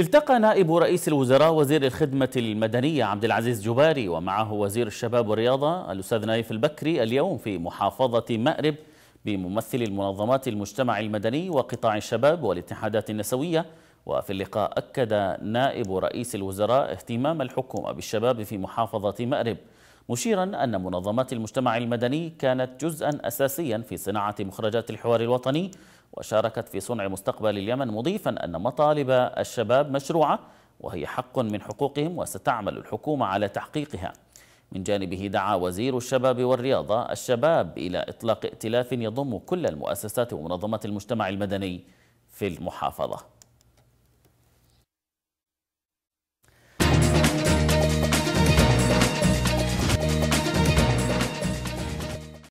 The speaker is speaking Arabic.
التقى نائب رئيس الوزراء وزير الخدمة المدنية عبد العزيز جباري ومعه وزير الشباب والرياضة الأستاذ نايف البكري اليوم في محافظة مأرب بممثل المنظمات المجتمع المدني وقطاع الشباب والاتحادات النسوية وفي اللقاء أكد نائب رئيس الوزراء اهتمام الحكومة بالشباب في محافظة مأرب مشيرا أن منظمات المجتمع المدني كانت جزءا أساسيا في صناعة مخرجات الحوار الوطني وشاركت في صنع مستقبل اليمن مضيفا أن مطالب الشباب مشروعة وهي حق من حقوقهم وستعمل الحكومة على تحقيقها من جانبه دعا وزير الشباب والرياضة الشباب إلى إطلاق ائتلاف يضم كل المؤسسات ومنظمات المجتمع المدني في المحافظة